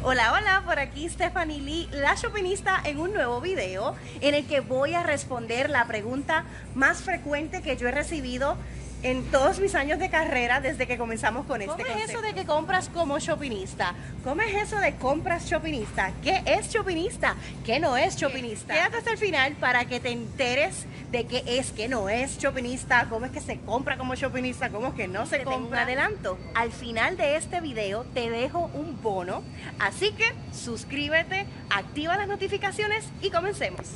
Hola, hola, por aquí Stephanie Lee, la shoppingista, en un nuevo video en el que voy a responder la pregunta más frecuente que yo he recibido en todos mis años de carrera desde que comenzamos con este ¿Cómo es eso de que compras como shoppingista? ¿Cómo es eso de compras shoppingista? ¿Qué es shoppingista? ¿Qué no es shoppingista? Quédate hasta el final para que te enteres de qué es, qué no es shoppingista, cómo es que se compra como shoppingista, cómo es que no se compra. un adelanto. Al final de este video te dejo un bono, así que suscríbete, activa las notificaciones y comencemos.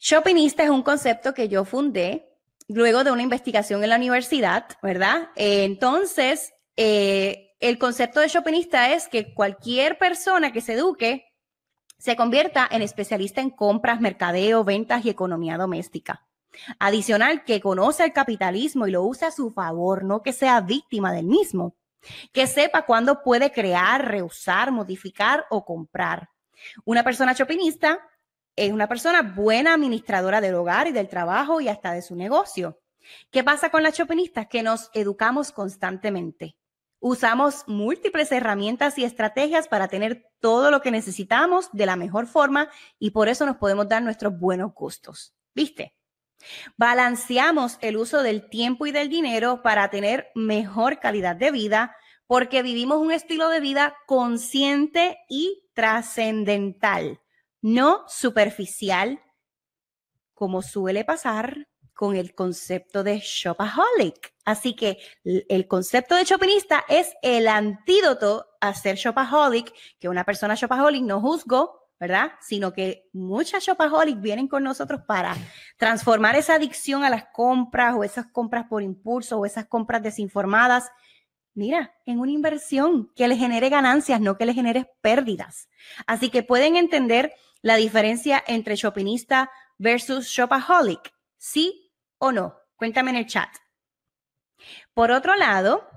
Shoppingista es un concepto que yo fundé luego de una investigación en la universidad, ¿verdad? entonces, eh, el concepto de Chopinista es que cualquier persona que se eduque se convierta en especialista en compras, mercadeo, ventas y economía doméstica. Adicional, que conoce el capitalismo y lo use a su favor, no que sea víctima del mismo. Que sepa cuándo puede crear, reusar, modificar o comprar. Una persona chopinista es una persona buena administradora del hogar y del trabajo y hasta de su negocio. ¿Qué pasa con las chopinistas? Que nos educamos constantemente. Usamos múltiples herramientas y estrategias para tener todo lo que necesitamos de la mejor forma y por eso nos podemos dar nuestros buenos gustos. ¿Viste? Balanceamos el uso del tiempo y del dinero para tener mejor calidad de vida porque vivimos un estilo de vida consciente y trascendental no superficial, como suele pasar con el concepto de shopaholic. Así que el concepto de shoppingista es el antídoto a ser shopaholic, que una persona shopaholic no juzgo, ¿verdad? Sino que muchas shopaholic vienen con nosotros para transformar esa adicción a las compras o esas compras por impulso o esas compras desinformadas mira, en una inversión que le genere ganancias, no que le genere pérdidas. Así que pueden entender la diferencia entre shopinista versus shopaholic? ¿Sí o no? Cuéntame en el chat. Por otro lado,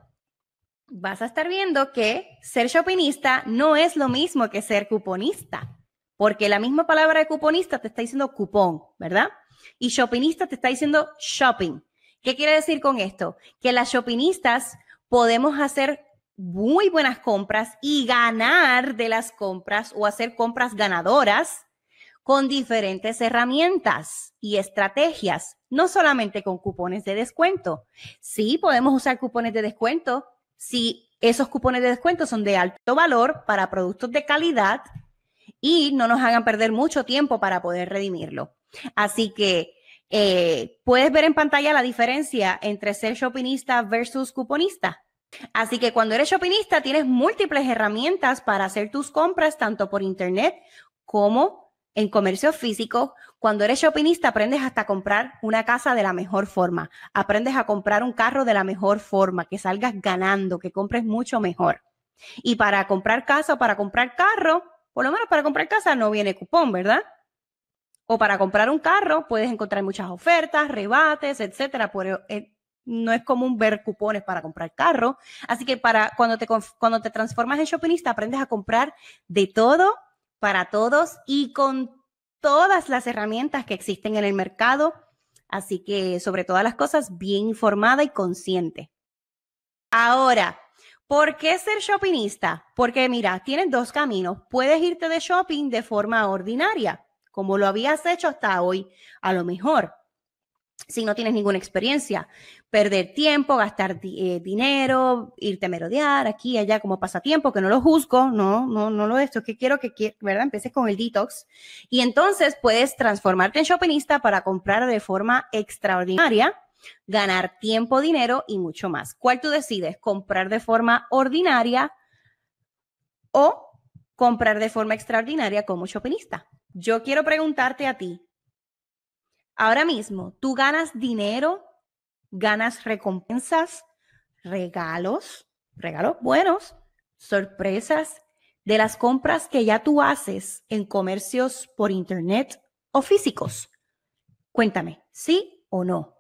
vas a estar viendo que ser shopinista no es lo mismo que ser cuponista, porque la misma palabra de cuponista te está diciendo cupón, ¿verdad? Y shopinista te está diciendo shopping. ¿Qué quiere decir con esto? Que las shopinistas podemos hacer muy buenas compras y ganar de las compras o hacer compras ganadoras con diferentes herramientas y estrategias, no solamente con cupones de descuento. Sí, podemos usar cupones de descuento si esos cupones de descuento son de alto valor para productos de calidad y no nos hagan perder mucho tiempo para poder redimirlo. Así que eh, puedes ver en pantalla la diferencia entre ser shoppingista versus cuponista. Así que cuando eres shoppingista tienes múltiples herramientas para hacer tus compras tanto por internet como en comercio físico. Cuando eres shoppingista aprendes hasta comprar una casa de la mejor forma, aprendes a comprar un carro de la mejor forma, que salgas ganando, que compres mucho mejor. Y para comprar casa o para comprar carro, por lo menos para comprar casa no viene cupón, ¿verdad? O para comprar un carro puedes encontrar muchas ofertas, rebates, etcétera, por, eh, no es común ver cupones para comprar carro. Así que para cuando te, cuando te transformas en shoppingista, aprendes a comprar de todo, para todos y con todas las herramientas que existen en el mercado. Así que sobre todas las cosas, bien informada y consciente. Ahora, ¿por qué ser shoppingista? Porque mira, tienes dos caminos. Puedes irte de shopping de forma ordinaria, como lo habías hecho hasta hoy, a lo mejor si no tienes ninguna experiencia, perder tiempo, gastar eh, dinero, irte a merodear aquí y allá como pasatiempo, que no lo juzgo, no, no, no lo esto, que quiero que, ¿verdad? Empieces con el detox y entonces puedes transformarte en shoppingista para comprar de forma extraordinaria, ganar tiempo, dinero y mucho más. ¿Cuál tú decides? ¿Comprar de forma ordinaria o comprar de forma extraordinaria como shoppingista? Yo quiero preguntarte a ti, Ahora mismo, tú ganas dinero, ganas recompensas, regalos, regalos buenos, sorpresas de las compras que ya tú haces en comercios por internet o físicos. Cuéntame, ¿sí o no?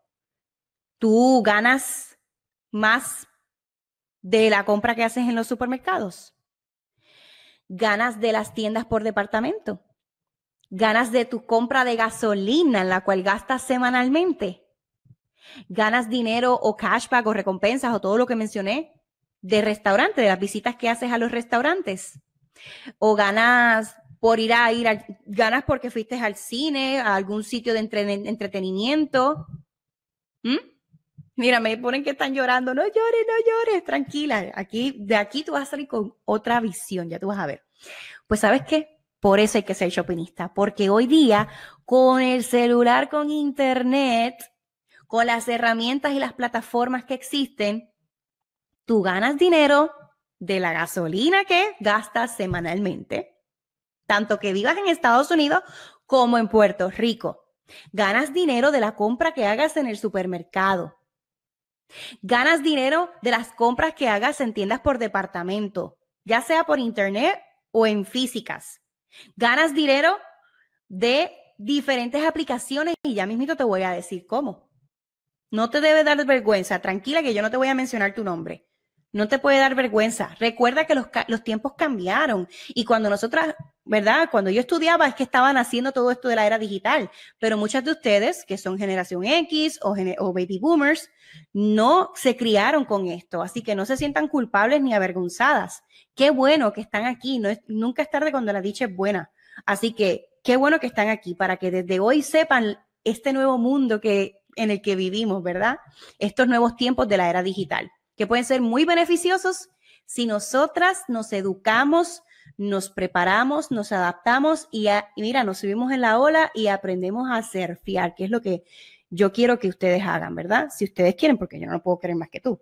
¿Tú ganas más de la compra que haces en los supermercados? ¿Ganas de las tiendas por departamento? ganas de tu compra de gasolina en la cual gastas semanalmente, ganas dinero o cashback o recompensas o todo lo que mencioné de restaurante, de las visitas que haces a los restaurantes, o ganas por ir a ir, a, ganas porque fuiste al cine, a algún sitio de entretenimiento. ¿Mm? Mira, me ponen que están llorando. No llores, no llores, tranquila. Aquí, de aquí tú vas a salir con otra visión, ya tú vas a ver. Pues sabes qué, por eso hay que ser shoppingista, porque hoy día con el celular, con internet, con las herramientas y las plataformas que existen, tú ganas dinero de la gasolina que gastas semanalmente, tanto que vivas en Estados Unidos como en Puerto Rico. Ganas dinero de la compra que hagas en el supermercado. Ganas dinero de las compras que hagas en tiendas por departamento, ya sea por internet o en físicas. Ganas dinero de diferentes aplicaciones y ya mismito te voy a decir cómo. No te debe dar vergüenza, tranquila que yo no te voy a mencionar tu nombre. No te puede dar vergüenza. Recuerda que los, los tiempos cambiaron y cuando nosotras ¿verdad? Cuando yo estudiaba es que estaban haciendo todo esto de la era digital, pero muchas de ustedes que son generación X o, baby boomers no se criaron con esto, así que no se sientan culpables ni avergonzadas. Qué bueno que están aquí, no es, nunca es tarde cuando la dicha es buena, así que qué bueno que están aquí para que desde hoy sepan este nuevo mundo que, en el que vivimos, ¿verdad? Estos nuevos tiempos de la era digital, que pueden ser muy beneficiosos si nosotras nos educamos, nos preparamos, nos adaptamos y, mira, nos subimos en la ola y aprendemos a ser fiar, que es lo que yo quiero que ustedes hagan, ¿verdad? Si ustedes quieren, porque yo no puedo querer más que tú.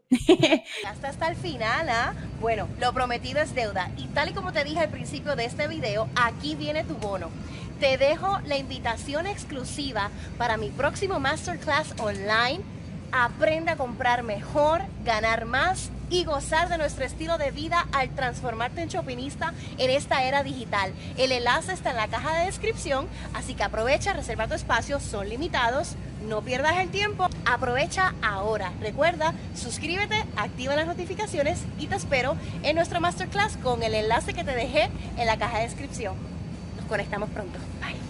hasta hasta el final, ¿ah? Bueno, lo prometido es deuda. Y tal y como te dije al principio de este video, aquí viene tu bono. Te dejo la invitación exclusiva para mi próximo masterclass online aprende a comprar mejor, ganar más y gozar de nuestro estilo de vida al transformarte en shoppingista en esta era digital. El enlace está en la caja de descripción, así que aprovecha, reserva tu espacio, son limitados, no pierdas el tiempo, aprovecha ahora. Recuerda, suscríbete, activa las notificaciones y te espero en nuestro masterclass con el enlace que te dejé en la caja de descripción. Nos conectamos pronto. Bye.